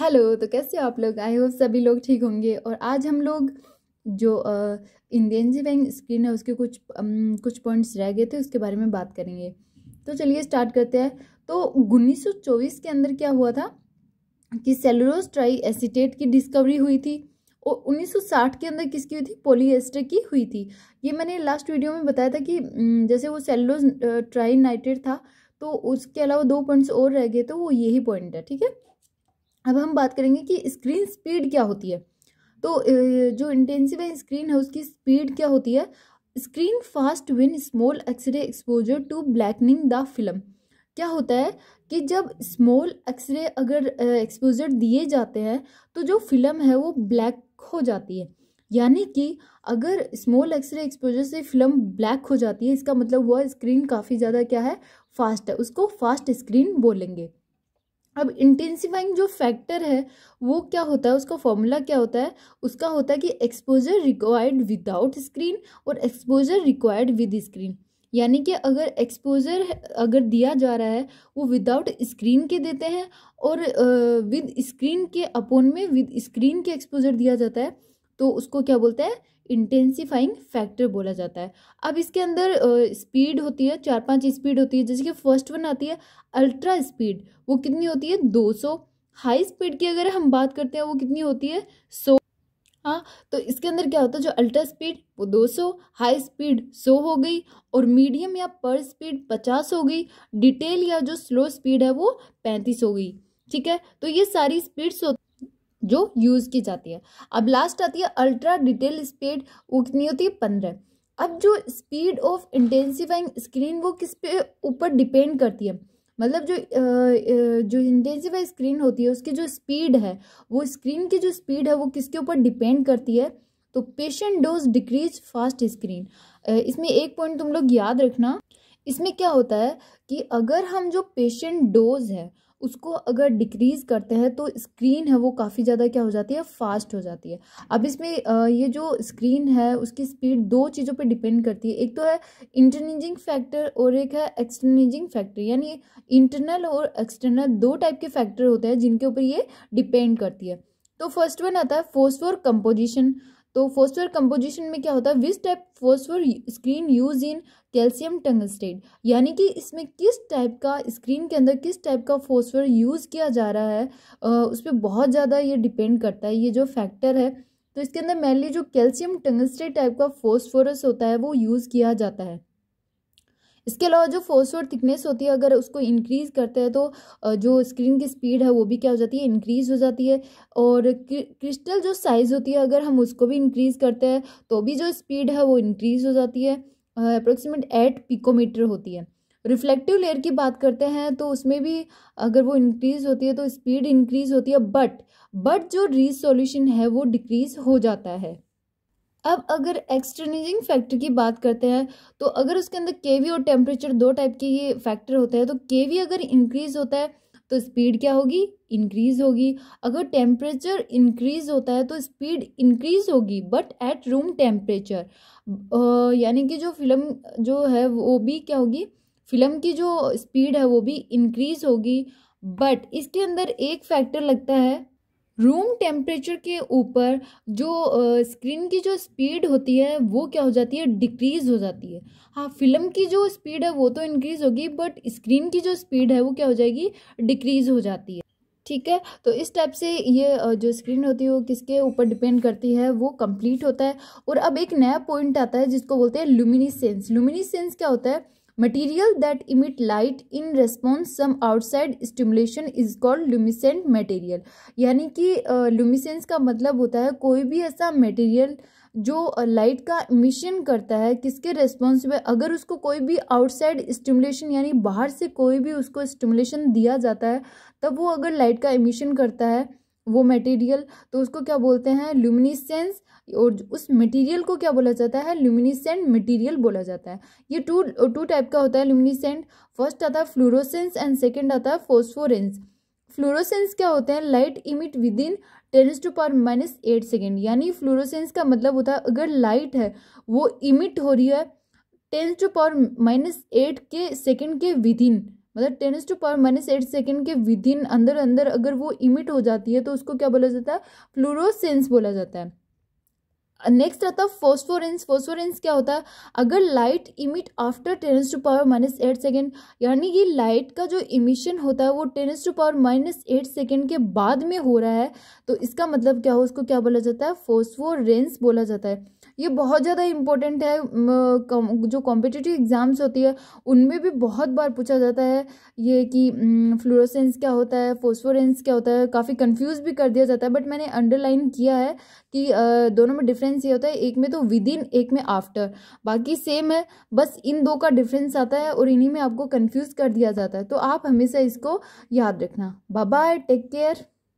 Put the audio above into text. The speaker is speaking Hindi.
हेलो तो कैसे हो आप लोग आई होप सभी लोग ठीक होंगे और आज हम लोग जो इंडियन जी बैंक स्क्रीन है उसके कुछ अम, कुछ पॉइंट्स रह गए थे उसके बारे में बात करेंगे तो चलिए स्टार्ट करते हैं तो उन्नीस के अंदर क्या हुआ था कि सेलुलोज ट्राई एसीटेट की डिस्कवरी हुई थी और 1960 के अंदर किसकी हुई थी पोलिएस्टर की हुई थी ये मैंने लास्ट वीडियो में बताया था कि जैसे वो सेलुलोज ट्राई नाइट्रेट था तो उसके अलावा दो पॉइंट्स और रह गए तो वो यही पॉइंट है ठीक है अब हम बात करेंगे कि स्क्रीन स्पीड क्या होती है तो जो इंटेंसिव है स्क्रीन है उसकी स्पीड क्या होती है screen fast when small X-ray exposure to blackening the film क्या होता है कि जब स्मॉल एक्सरे अगर एक्सपोजर दिए जाते हैं तो जो फिल्म है वो ब्लैक हो जाती है यानी कि अगर स्मॉल एक्सरे एक्सपोजर से फिल्म ब्लैक हो जाती है इसका मतलब हुआ स्क्रीन काफ़ी ज़्यादा क्या है फास्ट है उसको फास्ट स्क्रीन बोलेंगे अब इंटेंसिफाइंग जो फैक्टर है वो क्या होता है उसका फॉर्मूला क्या होता है उसका होता है कि एक्सपोजर रिक्वायर्ड विदाउट स्क्रीन और एक्सपोजर रिक्वायर्ड विद स्क्रीन यानी कि अगर एक्सपोजर अगर दिया जा रहा है वो विदाउट स्क्रीन के देते हैं और विद स्क्रीन के अपोन में विद स्क्रीन के एक्सपोजर दिया जाता है तो उसको क्या बोलते हैं इंटेंसीफाइंग फैक्टर बोला जाता है अब इसके अंदर स्पीड होती है चार पांच स्पीड होती है जैसे कि फर्स्ट वन आती है अल्ट्रा स्पीड वो कितनी होती है 200 हाई स्पीड की अगर हम बात करते हैं वो कितनी होती है सौ हाँ तो इसके अंदर क्या होता है जो अल्ट्रा स्पीड वो 200 हाई स्पीड 100 हो गई और मीडियम या पर स्पीड 50 हो गई डिटेल या जो स्लो स्पीड है वो 35 हो गई ठीक है तो ये सारी स्पीड्स होती जो यूज़ की जाती है अब लास्ट आती है अल्ट्रा डिटेल स्पीड वो कितनी होती है पंद्रह अब जो स्पीड ऑफ इंटेंसिफाइंग स्क्रीन वो किस पे ऊपर डिपेंड करती है मतलब जो जो इंटेंसिफाई स्क्रीन होती है उसकी जो स्पीड है वो स्क्रीन की जो स्पीड है वो किसके ऊपर डिपेंड करती है तो patient dose decrease fast screen इसमें एक पॉइंट तुम लोग याद रखना इसमें क्या होता है कि अगर हम जो पेशेंट डोज है उसको अगर डिक्रीज़ करते हैं तो स्क्रीन है वो काफ़ी ज़्यादा क्या हो जाती है फास्ट हो जाती है अब इसमें ये जो स्क्रीन है उसकी स्पीड दो चीज़ों पर डिपेंड करती है एक तो है इंटरनेजिंग फैक्टर और एक है एक्सटर्नेजिंग फैक्टर यानी इंटरनल और एक्सटर्नल दो टाइप के फैक्टर होते हैं जिनके ऊपर ये डिपेंड करती है तो फर्स्ट वन आता है फोस्फोर कंपोजिशन तो फोस्फर कंपोजिशन में क्या होता है this type phosphor screen use in calcium tungstate यानी कि इसमें किस टाइप का स्क्रीन के अंदर किस टाइप का फोस्फर यूज़ किया जा रहा है उस पर बहुत ज़्यादा ये डिपेंड करता है ये जो फैक्टर है तो इसके अंदर मेनली जो कैल्शियम टंगस्टेट टाइप का फोस्फोरस होता है वो यूज़ किया जाता है इसके अलावा जो फोसोर थिकनेस होती है अगर उसको इंक्रीज़ करते हैं तो जो स्क्रीन की स्पीड है वो भी क्या हो जाती है इंक्रीज़ हो जाती है और क्रिस्टल जो साइज़ होती है अगर हम उसको भी इंक्रीज़ करते हैं तो भी जो स्पीड है वो इंक्रीज़ हो जाती है अप्रोक्सीमेट एट पिकोमीटर होती है रिफ्लेक्टिव लेयर की बात करते हैं तो उसमें भी अगर वो इंक्रीज़ होती है तो स्पीड इंक्रीज़ होती है बट बट जो सोल्यूशन है वो डिक्रीज़ हो जाता है अब अगर एक्सटर्निजिंग फैक्टर की बात करते हैं तो अगर उसके अंदर के वी और टेम्परेचर दो टाइप के ये फैक्टर होते हैं तो के वी अगर इंक्रीज होता है तो स्पीड क्या होगी इंक्रीज होगी अगर टेम्परेचर इंक्रीज होता है तो स्पीड इंक्रीज होगी बट एट रूम टेम्परेचर यानी कि जो फिल्म जो है वो भी क्या होगी फिल्म की जो स्पीड है वो भी इंक्रीज होगी बट इसके अंदर एक फैक्टर लगता है रूम टेम्परेचर के ऊपर जो स्क्रीन की जो स्पीड होती है वो क्या हो जाती है डिक्रीज़ हो जाती है हाँ फिल्म की जो स्पीड है वो तो इंक्रीज़ होगी बट स्क्रीन की जो स्पीड है वो क्या हो जाएगी डिक्रीज़ हो जाती है ठीक है तो इस टाइप से ये जो स्क्रीन होती है वो किसके ऊपर डिपेंड करती है वो कंप्लीट होता है और अब एक नया पॉइंट आता है जिसको बोलते हैं लुमिनिसेंस लुमिनिसेंस क्या होता है material that emit light in response some outside stimulation is called luminescent material यानी कि लुमिसेंस का मतलब होता है कोई भी ऐसा मटेरियल material जो लाइट का मिशन करता है किसके रेस्पॉन्सिबल में अगर उसको कोई भी आउटसाइड स्टिमुलेशन यानी बाहर से कोई भी उसको स्टिमुलेशन दिया जाता है तब वो अगर लाइट का एमिशन करता है वो मटेरियल तो उसको क्या बोलते हैं ल्यूमिनिसेंस और उस मटेरियल को क्या बोला जाता है ल्यूमिनिसेंट मटेरियल बोला जाता है ये टू टू टाइप का होता है ल्यूमिनिसेंट फर्स्ट आता है फ्लोरोसेंस एंड सेकेंड आता है फोस्फोरेंस फ्लोरोसेंस क्या होते हैं light emit within tens to power minus eight second यानी फ्लोरोसेंस का मतलब होता है अगर लाइट है वो इमिट हो रही है tens to power minus eight के सेकेंड के विद इन मतलब tens to power minus eight second के विद इन अंदर अंदर अगर वो इमिट हो जाती है तो उसको क्या बोला जाता है फ्लोरोसेंस बोला जाता है नेक्स्ट आता है फोस्फोरेंस फोस्फोरेंस क्या होता है अगर light emit after tens to power minus eight second यानी ये लाइट का जो इमिशन होता है वो tens to power minus eight second के बाद में हो रहा है तो इसका मतलब क्या हो उसको क्या बोला जाता है फोस्फोरेंस बोला जाता है ये बहुत ज़्यादा इम्पोर्टेंट है जो कॉम्पिटिटिव एग्ज़ाम्स होती है उनमें भी बहुत बार पूछा जाता है ये कि फ्लोरोसेंस क्या होता है फोस्फोरेंस क्या होता है काफ़ी कंफ्यूज भी कर दिया जाता है बट मैंने अंडरलाइन किया है कि दोनों में डिफरेंस ये होता है एक में तो विद इन एक में आफ्टर बाकी सेम है बस इन दो का डिफरेंस आता है और इन्हीं में आपको कन्फ्यूज़ कर दिया जाता है तो आप हमेशा इसको याद रखना बाय टेक केयर